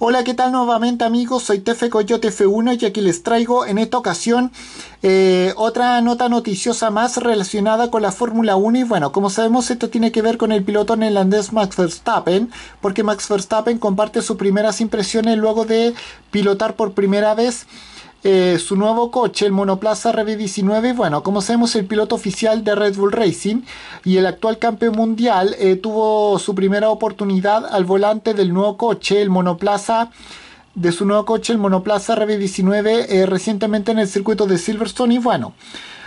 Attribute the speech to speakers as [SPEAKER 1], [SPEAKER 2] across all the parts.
[SPEAKER 1] Hola, ¿qué tal nuevamente amigos? Soy Tefe Coyote F1 y aquí les traigo en esta ocasión eh, otra nota noticiosa más relacionada con la Fórmula 1 y bueno, como sabemos esto tiene que ver con el piloto neerlandés Max Verstappen, porque Max Verstappen comparte sus primeras impresiones luego de pilotar por primera vez eh, su nuevo coche, el monoplaza RB19. Bueno, como sabemos, el piloto oficial de Red Bull Racing y el actual campeón mundial eh, tuvo su primera oportunidad al volante del nuevo coche, el monoplaza de su nuevo coche, el monoplaza RB19, eh, recientemente en el circuito de Silverstone. Y bueno,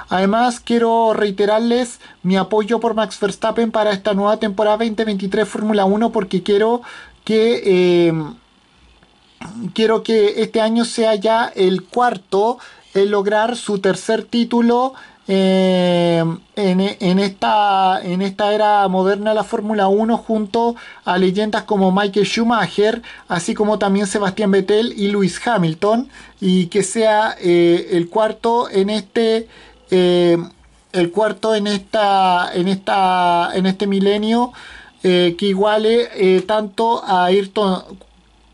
[SPEAKER 1] Además, quiero reiterarles mi apoyo por Max Verstappen para esta nueva temporada 2023 Fórmula 1 porque quiero que quiero que este año sea ya el cuarto en lograr su tercer título eh, en, esta, en esta era moderna de la Fórmula 1 junto a leyendas como Michael Schumacher, así como también Sebastián Vettel y Lewis Hamilton, y que sea eh, el cuarto en este... Eh, el cuarto en esta en esta en este milenio que iguale tanto a Ayrton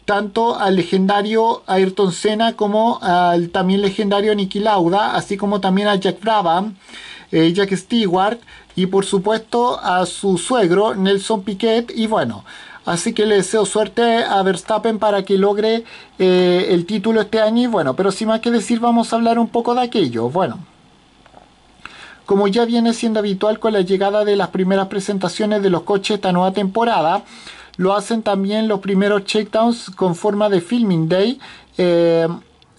[SPEAKER 1] tanto al legendario Ayrton Senna como al también legendario Nicky Lauda, así como también a Jack Brabham, eh, Jack Stewart y por supuesto a su suegro Nelson Piquet y bueno, Así que le deseo suerte a Verstappen para que logre eh, el título este año. Y bueno, pero sin más que decir, vamos a hablar un poco de aquello. Bueno, como ya viene siendo habitual con la llegada de las primeras presentaciones de los coches esta nueva temporada, lo hacen también los primeros checkdowns con forma de filming day. Eh,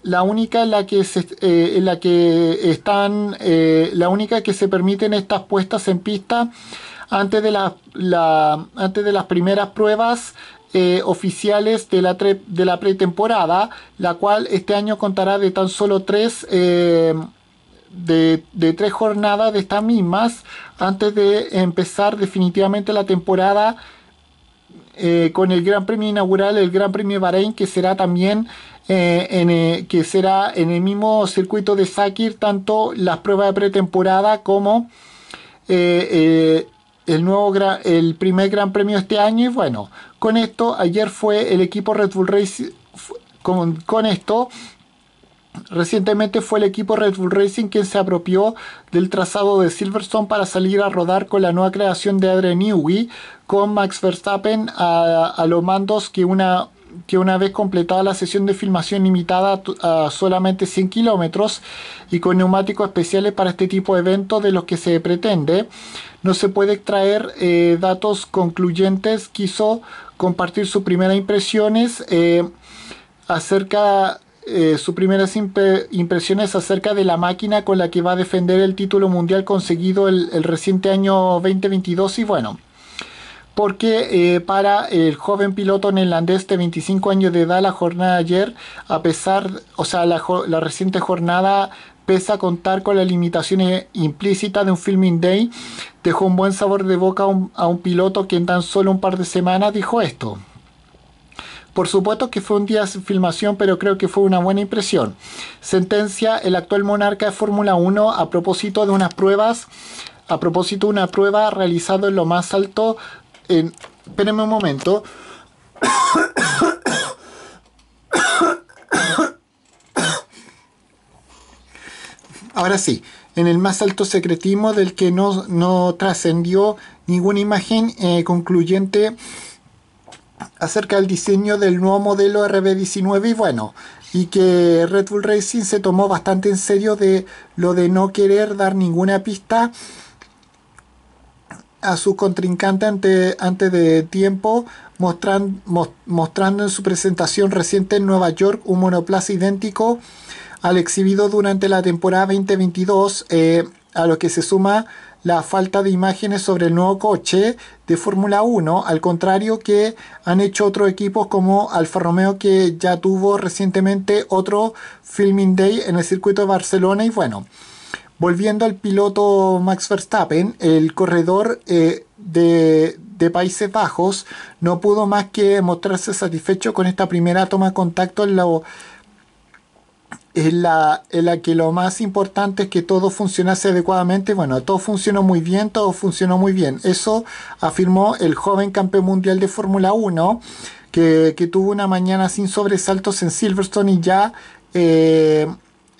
[SPEAKER 1] la única en la que se, eh, la que están eh, la única que se permiten estas puestas en pista antes de, la, antes de las primeras pruebas oficiales de la, de la pretemporada, la cual este año contará de tan solo tres, de, tres jornadas de estas mismas antes de empezar definitivamente la temporada eh, con el Gran Premio inaugural, el Gran Premio Bahrein, que será también eh, en, eh, que será en el mismo circuito de Sakir, tanto las pruebas de pretemporada como el, nuevo el primer Gran Premio este año. Y bueno, con esto, ayer fue el equipo Red Bull Racing con, con esto Recientemente fue el equipo Red Bull Racing quien se apropió del trazado de Silverstone para salir a rodar con la nueva creación de Adrian Newey, con Max Verstappen a, los mandos que una, que una vez completada la sesión de filmación limitada a solamente 100 kilómetros y con neumáticos especiales para este tipo de eventos de los que se pretende, no se puede extraer eh, datos concluyentes. Quiso compartir sus primeras impresiones eh, acerca eh, sus primeras impresiones acerca de la máquina con la que va a defender el título mundial conseguido el, reciente año 2022 y bueno, porque eh, para el joven piloto neerlandés de 25 años de edad la jornada ayer, a pesar, o sea, la, reciente jornada pese a contar con las limitaciones implícitas de un filming day, dejó un buen sabor de boca a un, a un piloto que en tan solo un par de semanas dijo esto. Por supuesto que fue un día de filmación, pero creo que fue una buena impresión. Sentencia el actual monarca de Fórmula 1 a propósito de unas pruebas, a propósito de una prueba realizada en lo más alto en... Espérenme un momento. Ahora sí, en el más alto secretismo del que no, no trascendió ninguna imagen eh, concluyente acerca del diseño del nuevo modelo RB19 y bueno, y que Red Bull Racing se tomó bastante en serio de lo de no querer dar ninguna pista a su contrincante antes de tiempo, mostrando mostrando en su presentación reciente en Nueva York un monoplaza idéntico al exhibido durante la temporada 2022, eh, a lo que se suma la falta de imágenes sobre el nuevo coche de Fórmula 1, al contrario que han hecho otros equipos como Alfa Romeo que ya tuvo recientemente otro Filming Day en el circuito de Barcelona y bueno. Volviendo al piloto Max Verstappen, el corredor eh, de, de, Países Bajos no pudo más que mostrarse satisfecho con esta primera toma de contacto en, es la, en la que lo más importante es que todo funcionase adecuadamente. Bueno, todo funcionó muy bien, todo funcionó muy bien. Eso afirmó el joven campeón mundial de Fórmula 1, que, tuvo una mañana sin sobresaltos en Silverstone y ya eh,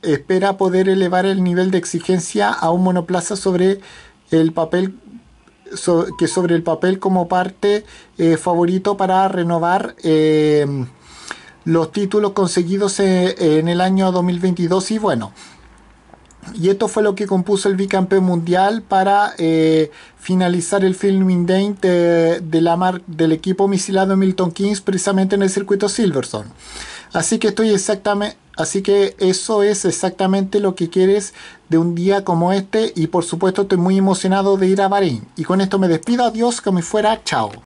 [SPEAKER 1] espera poder elevar el nivel de exigencia a un monoplaza sobre el papel que sobre el papel como parte eh, favorito para renovar eh, los títulos conseguidos eh, en el año 2022 y bueno, y esto fue lo que compuso el bicampeón mundial para eh, finalizar el filming day eh, de, la del equipo misilado Milton Kings precisamente en el circuito Silverstone. Así que estoy exactamente, así que eso es exactamente lo que quieres de un día como este y por supuesto estoy muy emocionado de ir a Bahrein. Y con esto me despido, adiós, me fuera, chao.